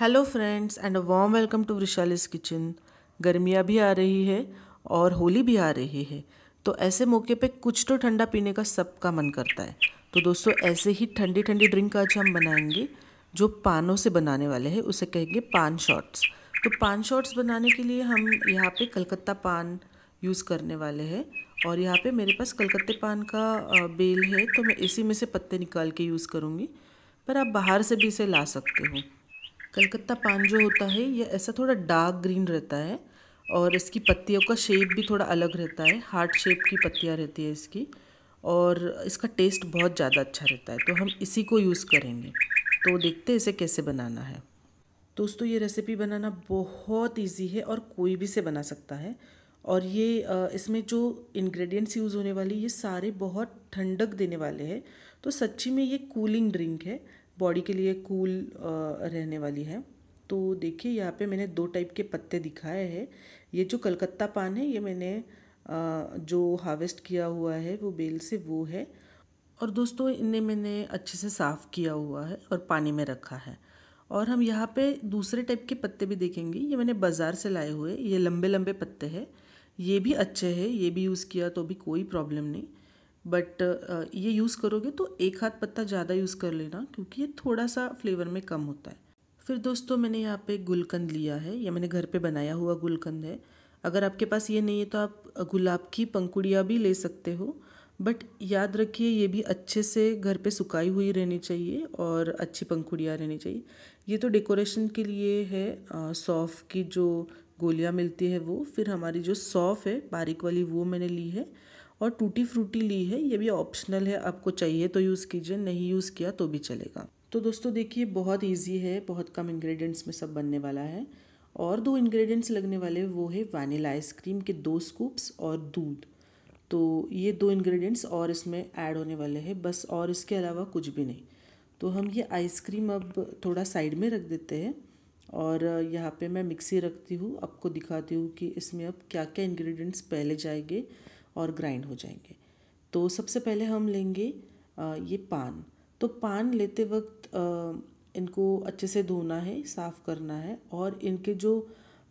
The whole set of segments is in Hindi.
hello friends and a warm welcome to Vishali's kitchen गर्मियाँ भी आ रही है और होली भी आ रही है तो ऐसे मौके पे कुछ तो ठंडा पीने का सबका मन करता है तो दोस्तों ऐसे ही ठंडी ठंडी ड्रिंक आज हम बनाएंगे जो पानों से बनाने वाले हैं उसे कहेंगे पान शॉट्स तो पान शॉट्स बनाने के लिए हम यहाँ पे कलकत्ता पान यूज़ करने वाले हैं और यहाँ पे मेरे पास कलकत्ते पान का बेल है तो मैं इसी में से पत्ते निकाल के यूज़ करूँगी पर आप बाहर से भी इसे ला सकते हो कलकत्ता पान जो होता है ये ऐसा थोड़ा डार्क ग्रीन रहता है और इसकी पत्तियों का शेप भी थोड़ा अलग रहता है हार्ट शेप की पत्तियाँ रहती है इसकी और इसका टेस्ट बहुत ज़्यादा अच्छा रहता है तो हम इसी को यूज़ करेंगे तो देखते हैं इसे कैसे बनाना है दोस्तों ये रेसिपी बनाना बहुत इजी है और कोई भी से बना सकता है और ये इसमें जो इंग्रेडिएंट्स यूज़ होने वाले ये सारे बहुत ठंडक देने वाले हैं तो सच्ची में ये कूलिंग ड्रिंक है बॉडी के लिए कूल रहने वाली है तो देखिए यहाँ पे मैंने दो टाइप के पत्ते दिखाए हैं ये जो कलकत्ता पान है ये मैंने जो हार्वेस्ट किया हुआ है वो बेल से वो है और दोस्तों इन्हें मैंने अच्छे से साफ़ किया हुआ है और पानी में रखा है और हम यहाँ पे दूसरे टाइप के पत्ते भी देखेंगे ये मैंने बाज़ार से लाए हुए ये लंबे लंबे पत्ते हैं ये भी अच्छे हैं ये भी यूज़ किया तो भी कोई प्रॉब्लम नहीं बट ये यूज़ करोगे तो एक हाथ पत्ता ज़्यादा यूज़ कर लेना क्योंकि ये थोड़ा सा फ्लेवर में कम होता है फिर दोस्तों मैंने यहाँ पे गुलकंद लिया है या मैंने घर पे बनाया हुआ गुलकंद है अगर आपके पास ये नहीं है तो आप गुलाब की पंखुड़ियाँ भी ले सकते हो बट याद रखिए ये भी अच्छे से घर पे सुखाई हुई रहनी चाहिए और अच्छी पंखुड़ियाँ रहनी चाहिए ये तो डेकोरेशन के लिए है सौफ़ की जो गोलियाँ मिलती है वो फिर हमारी जो सौफ़ है बारीक वाली वो मैंने ली है और टूटी फ्रूटी ली है ये भी ऑप्शनल है आपको चाहिए तो यूज़ कीजिए नहीं यूज़ किया तो भी चलेगा तो दोस्तों देखिए बहुत ईजी है बहुत कम इंग्रेडिएंट्स में सब बनने वाला है और दो इंग्रेडिएंट्स लगने वाले वो है वनीला आइसक्रीम के दो स्कूप्स और दूध तो ये दो इंग्रेडिएंट्स और इसमें ऐड होने वाले हैं बस और इसके अलावा कुछ भी नहीं तो हम ये आइसक्रीम अब थोड़ा साइड में रख देते हैं और यहाँ पे मैं मिक्सी रखती हूँ आपको दिखाती हूँ कि इसमें अब क्या क्या इन्ग्रीडियंट्स पहले जाएंगे और ग्राइंड हो जाएंगे तो सबसे पहले हम लेंगे ये पान तो पान लेते वक्त इनको अच्छे से धोना है साफ़ करना है और इनके जो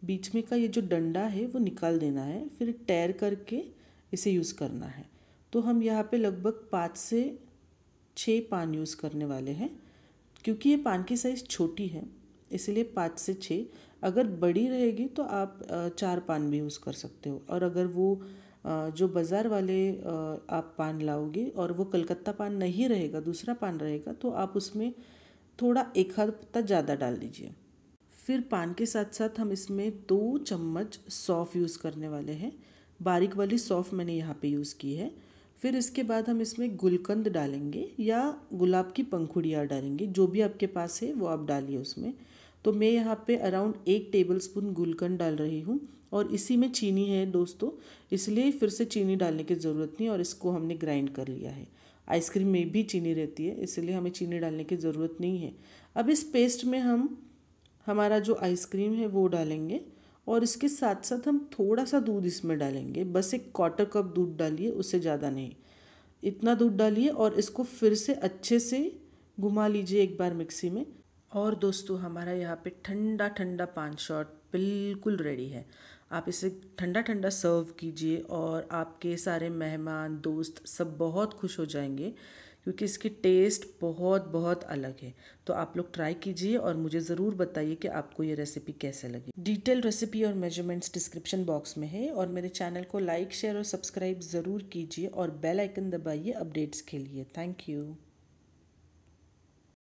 बीच में का ये जो डंडा है वो निकाल देना है फिर टैर करके इसे यूज़ करना है तो हम यहाँ पे लगभग पाँच से छः पान यूज़ करने वाले हैं क्योंकि ये पान की साइज़ छोटी है इसलिए पाँच से छः अगर बड़ी रहेगी तो आप चार पान भी यूज़ कर सकते हो और अगर वो जो बाज़ार वाले आप पान लाओगे और वो कलकत्ता पान नहीं रहेगा दूसरा पान रहेगा तो आप उसमें थोड़ा एक आध पत्ता ज़्यादा डाल दीजिए फिर पान के साथ साथ हम इसमें दो चम्मच सौफ़ यूज़ करने वाले हैं बारीक वाली सौफ़ मैंने यहाँ पे यूज़ की है फिर इसके बाद हम इसमें गुलकंद डालेंगे या गुलाब की पंखुड़ियाँ डालेंगे जो भी आपके पास है वो आप डालिए उसमें तो मैं यहाँ पे अराउंड एक टेबलस्पून गुलकंद डाल रही हूँ और इसी में चीनी है दोस्तों इसलिए फिर से चीनी डालने की ज़रूरत नहीं और इसको हमने ग्राइंड कर लिया है आइसक्रीम में भी चीनी रहती है इसलिए हमें चीनी डालने की ज़रूरत नहीं है अब इस पेस्ट में हम हमारा जो आइसक्रीम है वो डालेंगे और इसके साथ साथ हम थोड़ा सा दूध इसमें डालेंगे बस एक क्वार्टर कप दूध डालिए उससे ज़्यादा नहीं इतना दूध डालिए और इसको फिर से अच्छे से घुमा लीजिए एक बार मिक्सी में और दोस्तों हमारा यहाँ पे ठंडा ठंडा पान शॉट बिल्कुल रेडी है आप इसे ठंडा ठंडा सर्व कीजिए और आपके सारे मेहमान दोस्त सब बहुत खुश हो जाएंगे क्योंकि इसकी टेस्ट बहुत बहुत अलग है तो आप लोग ट्राई कीजिए और मुझे ज़रूर बताइए कि आपको ये रेसिपी कैसे लगी डिटेल रेसिपी और मेजरमेंट्स डिस्क्रिप्शन बॉक्स में है और मेरे चैनल को लाइक शेयर और सब्सक्राइब ज़रूर कीजिए और बेल आइकन दबाइए अपडेट्स के लिए थैंक यू